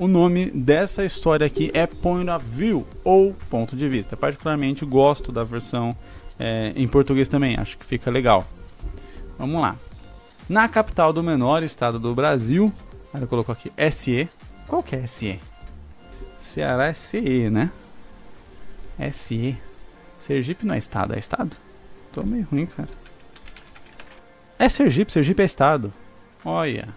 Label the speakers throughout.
Speaker 1: O nome dessa história aqui é Point of View ou Ponto de Vista. Particularmente gosto da versão é, em português também, acho que fica legal. Vamos lá. Na capital do menor estado do Brasil, ela colocou aqui SE. Qual que é SE? Ceará é CE, né? SE. Sergipe não é estado, é estado? Tô meio ruim, cara. É Sergipe, Sergipe é estado. Olha,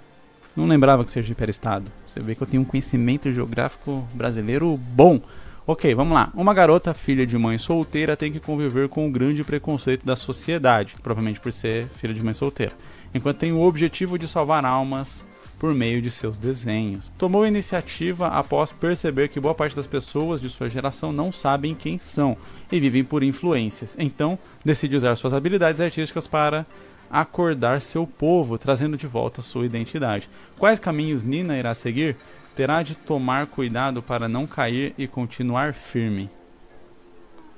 Speaker 1: não lembrava que Sergipe era estado. Você vê que eu tenho um conhecimento geográfico brasileiro bom. Ok, vamos lá. Uma garota, filha de mãe solteira, tem que conviver com o grande preconceito da sociedade, provavelmente por ser filha de mãe solteira, enquanto tem o objetivo de salvar almas por meio de seus desenhos. Tomou iniciativa após perceber que boa parte das pessoas de sua geração não sabem quem são e vivem por influências. Então, decide usar suas habilidades artísticas para acordar seu povo, trazendo de volta sua identidade. Quais caminhos Nina irá seguir? Terá de tomar cuidado para não cair e continuar firme.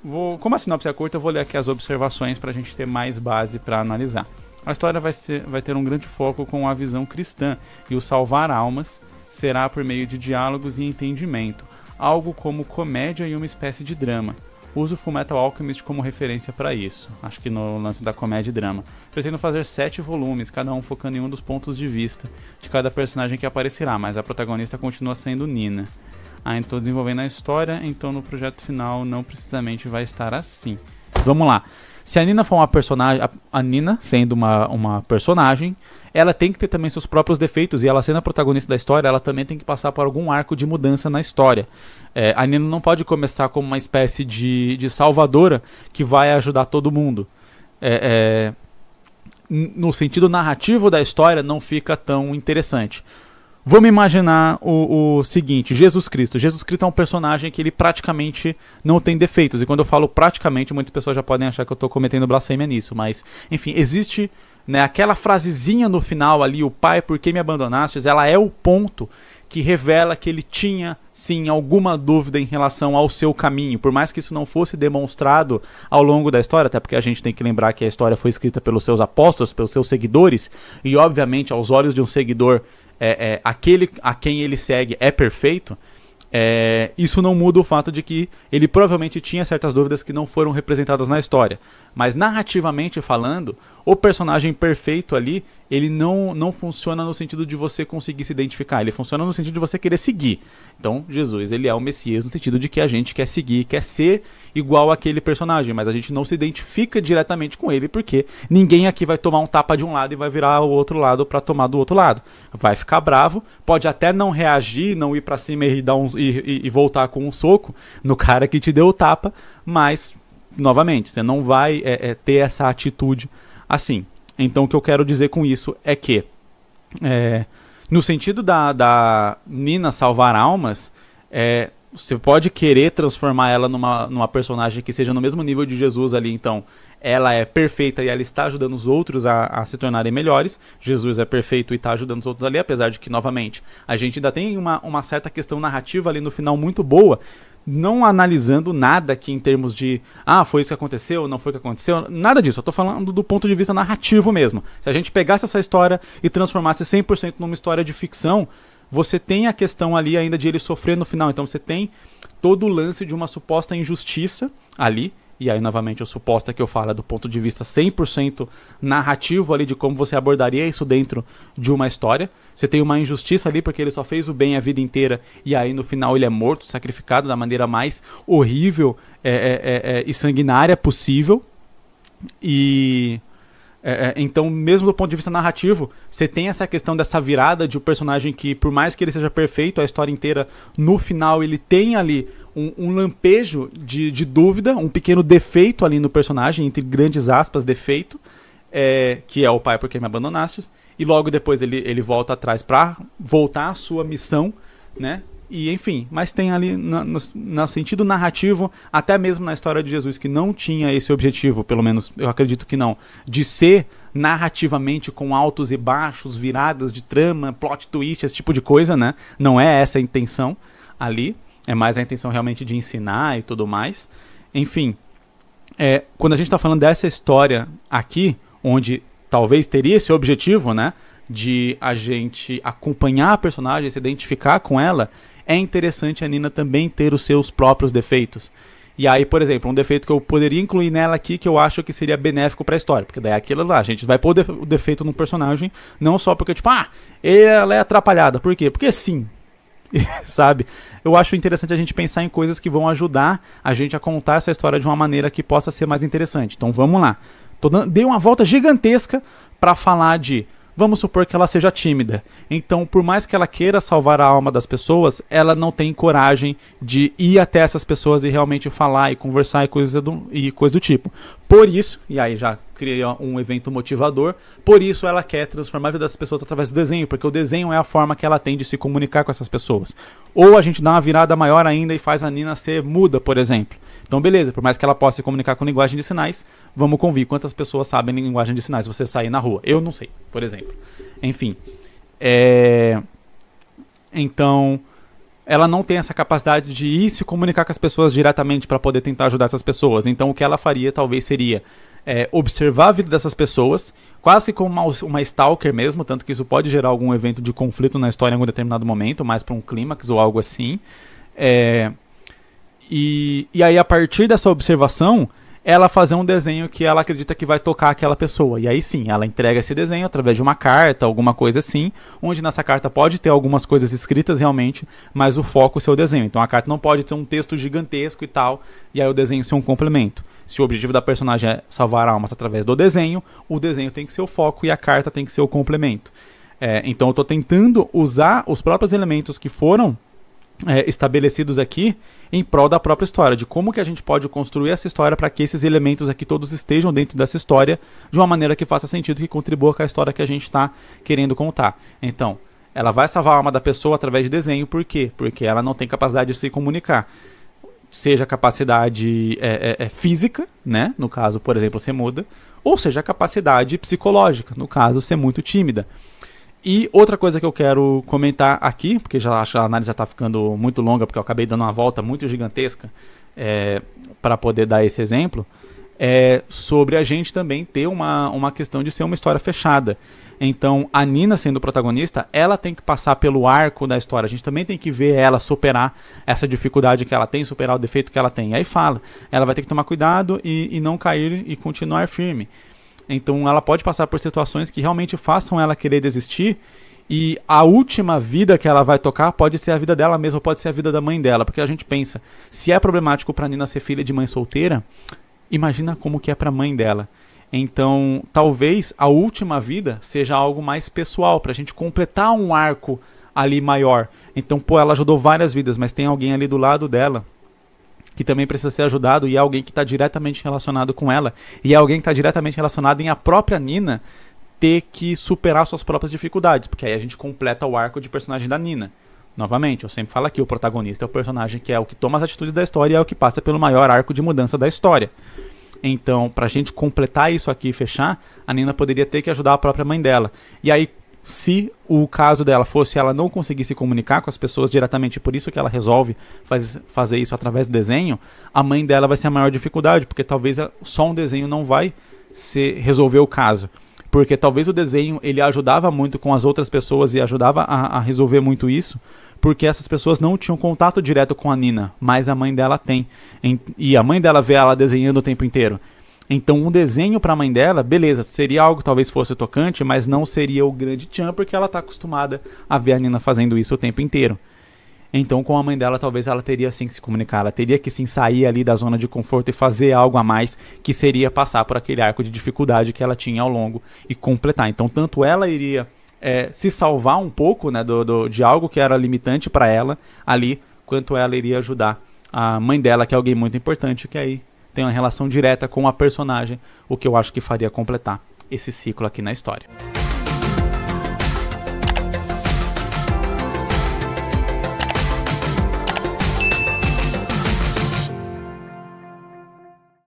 Speaker 1: Vou, como a sinopse é curta, eu vou ler aqui as observações para a gente ter mais base para analisar. A história vai, ser, vai ter um grande foco com a visão cristã e o salvar almas será por meio de diálogos e entendimento, algo como comédia e uma espécie de drama. Uso Fullmetal Alchemist como referência para isso, acho que no lance da comédia e drama. Pretendo fazer sete volumes, cada um focando em um dos pontos de vista de cada personagem que aparecerá, mas a protagonista continua sendo Nina. Ainda estou desenvolvendo a história, então no projeto final não precisamente vai estar assim. Vamos lá. Se a Nina for uma personagem. A, Nina, sendo uma, uma personagem, ela tem que ter também seus próprios defeitos. E ela sendo a protagonista da história, ela também tem que passar por algum arco de mudança na história. É, a Nina não pode começar como uma espécie de, de salvadora que vai ajudar todo mundo. É, é, no sentido narrativo da história, não fica tão interessante. Vamos imaginar o, o, seguinte: Jesus Cristo. Jesus Cristo é um personagem que ele praticamente não tem defeitos. E quando eu falo praticamente, muitas pessoas já podem achar que eu estou cometendo blasfêmia nisso. Mas, enfim, existe né, aquela frasezinha no final ali: O Pai, por que me abandonaste? Ela é o ponto que revela que ele tinha sim alguma dúvida em relação ao seu caminho, por mais que isso não fosse demonstrado ao longo da história, até porque a gente tem que lembrar que a história foi escrita pelos seus apóstolos, pelos seus seguidores, e obviamente aos olhos de um seguidor é, é, aquele a quem ele segue é perfeito, é, isso não muda o fato de que ele provavelmente tinha certas dúvidas que não foram representadas na história. Mas narrativamente falando, o personagem perfeito ali, ele não, não funciona no sentido de você conseguir se identificar, ele funciona no sentido de você querer seguir. Então, Jesus, ele é o Messias no sentido de que a gente quer seguir, quer ser igual aquele personagem, mas a gente não se identifica diretamente com ele, porque ninguém aqui vai tomar um tapa de um lado e vai virar o outro lado para tomar do outro lado. Vai ficar bravo, pode até não reagir, não ir para cima e, dar um e, e, e voltar com um soco no cara que te deu o tapa, mas novamente, você não vai é, é, ter essa atitude assim. Então, o que eu quero dizer com isso é que, é, no sentido da, da Nina salvar almas, é, você pode querer transformar ela numa, numa personagem que seja no mesmo nível de Jesus ali, então ela é perfeita e ela está ajudando os outros a, a se tornarem melhores. Jesus é perfeito e está ajudando os outros ali, apesar de que, novamente, a gente ainda tem uma, uma certa questão narrativa ali no final muito boa, não analisando nada aqui em termos de ah, foi isso que aconteceu, não foi o que aconteceu, nada disso. Eu estou falando do ponto de vista narrativo mesmo. Se a gente pegasse essa história e transformasse 100% numa história de ficção, você tem a questão ali ainda de ele sofrer no final. Então você tem todo o lance de uma suposta injustiça ali. E aí, novamente, a suposta que eu falo é do ponto de vista 100% narrativo ali de como você abordaria isso dentro de uma história. Você tem uma injustiça ali porque ele só fez o bem a vida inteira e aí no final ele é morto, sacrificado da maneira mais horrível é, é, é, é e sanguinária possível. E é, é, então, mesmo do ponto de vista narrativo, você tem essa questão dessa virada de um personagem que, por mais que ele seja perfeito, a história inteira, no final, ele tem ali um, um lampejo de, de, dúvida, um pequeno defeito ali no personagem, entre grandes aspas, defeito, é, que é o pai porque me abandonaste, e logo depois ele, ele volta atrás para voltar à sua missão, né? e enfim, mas tem ali no, no, no, sentido narrativo, até mesmo na história de Jesus, que não tinha esse objetivo, pelo menos eu acredito que não, de ser narrativamente com altos e baixos, viradas de trama, plot twist, esse tipo de coisa, né? Não é essa a intenção ali, é mais a intenção realmente de ensinar e tudo mais. Enfim, é, quando a gente está falando dessa história aqui, onde talvez teria esse objetivo, né? de a gente acompanhar a personagem, se identificar com ela, é interessante a Nina também ter os seus próprios defeitos. E aí, por exemplo, um defeito que eu poderia incluir nela aqui que eu acho que seria benéfico para a história, porque daí aquilo lá, a gente vai pôr o defeito no personagem, não só porque tipo, ah, ela é atrapalhada. Por quê? Porque sim. sabe? Eu acho interessante a gente pensar em coisas que vão ajudar a gente a contar essa história de uma maneira que possa ser mais interessante. Então vamos lá. Tô dando, dei uma volta gigantesca para falar de Vamos supor que ela seja tímida. Então, por mais que ela queira salvar a alma das pessoas, ela não tem coragem de ir até essas pessoas e realmente falar e conversar e coisa do, e coisa do tipo. Por isso, e aí já criei um evento motivador, por isso ela quer transformar a vida das pessoas através do desenho, porque o desenho é a forma que ela tem de se comunicar com essas pessoas. Ou a gente dá uma virada maior ainda e faz a Nina ser muda, por exemplo. Então, beleza, por mais que ela possa se comunicar com linguagem de sinais, vamos convir quantas pessoas sabem linguagem de sinais você sair na rua. Eu não sei, por exemplo. Enfim. É... Então, ela não tem essa capacidade de ir se comunicar com as pessoas diretamente para poder tentar ajudar essas pessoas. Então, o que ela faria talvez seria é, observar a vida dessas pessoas, quase como uma, uma stalker mesmo, tanto que isso pode gerar algum evento de conflito na história em algum determinado momento, mais para um clímax ou algo assim. É, e, e aí, a partir dessa observação, ela fazer um desenho que ela acredita que vai tocar aquela pessoa. E aí sim, ela entrega esse desenho através de uma carta, alguma coisa assim, onde nessa carta pode ter algumas coisas escritas realmente, mas o foco é o seu desenho. Então a carta não pode ser um texto gigantesco e tal, e aí o desenho ser um complemento. Se o objetivo da personagem é salvar almas através do desenho, o desenho tem que ser o foco e a carta tem que ser o complemento. É, então eu estou tentando usar os próprios elementos que foram é, estabelecidos aqui em prol da própria história, de como que a gente pode construir essa história para que esses elementos aqui todos estejam dentro dessa história de uma maneira que faça sentido, que contribua com a história que a gente está querendo contar. Então, ela vai salvar a alma da pessoa através de desenho, por quê? Porque ela não tem capacidade de se comunicar. Seja capacidade é, é, é física, né? No caso, por exemplo, ser muda, ou seja capacidade psicológica, no caso, ser muito tímida. E outra coisa que eu quero comentar aqui, porque já acho que a análise já está ficando muito longa, porque eu acabei dando uma volta muito gigantesca é, para poder dar esse exemplo, é sobre a gente também ter uma, uma questão de ser uma história fechada. Então, a Nina sendo protagonista, ela tem que passar pelo arco da história. A gente também tem que ver ela superar essa dificuldade que ela tem, superar o defeito que ela tem. E aí fala, ela vai ter que tomar cuidado e, e não cair e continuar firme. Então ela pode passar por situações que realmente façam ela querer desistir. E a última vida que ela vai tocar pode ser a vida dela mesma, pode ser a vida da mãe dela, porque a gente pensa, se é problemático para Nina ser filha de mãe solteira, imagina como que é para a mãe dela. Então, talvez a última vida seja algo mais pessoal para a gente completar um arco ali maior. Então, pô, ela ajudou várias vidas, mas tem alguém ali do lado dela que também precisa ser ajudado e é alguém que está diretamente relacionado com ela. E é alguém que está diretamente relacionado em a própria Nina ter que superar suas próprias dificuldades, porque aí a gente completa o arco de personagem da Nina. Novamente, eu sempre falo aqui, o protagonista é o personagem que é o que toma as atitudes da história e é o que passa pelo maior arco de mudança da história. Então, pra gente completar isso aqui e fechar, a Nina poderia ter que ajudar a própria mãe dela. E aí, se o caso dela fosse ela não conseguir se comunicar com as pessoas diretamente, por isso que ela resolve faz, fazer isso através do desenho, a mãe dela vai ser a maior dificuldade, porque talvez só um desenho não vai se resolver o caso. Porque talvez o desenho ele ajudava muito com as outras pessoas e ajudava a, a resolver muito isso, porque essas pessoas não tinham contato direto com a Nina, mas a mãe dela tem. E a mãe dela vê ela desenhando o tempo inteiro. Então, um desenho para a mãe dela, beleza, seria algo que talvez fosse tocante, mas não seria o grande tchan, porque ela está acostumada a ver a Nina fazendo isso o tempo inteiro. Então, com a mãe dela, talvez ela teria sim que se comunicar, ela teria que sim sair ali da zona de conforto e fazer algo a mais que seria passar por aquele arco de dificuldade que ela tinha ao longo e completar. Então, tanto ela iria é, se salvar um pouco né, do, do de algo que era limitante para ela ali, quanto ela iria ajudar a mãe dela, que é alguém muito importante, que é aí tem uma relação direta com a personagem, o que eu acho que faria completar esse ciclo aqui na história.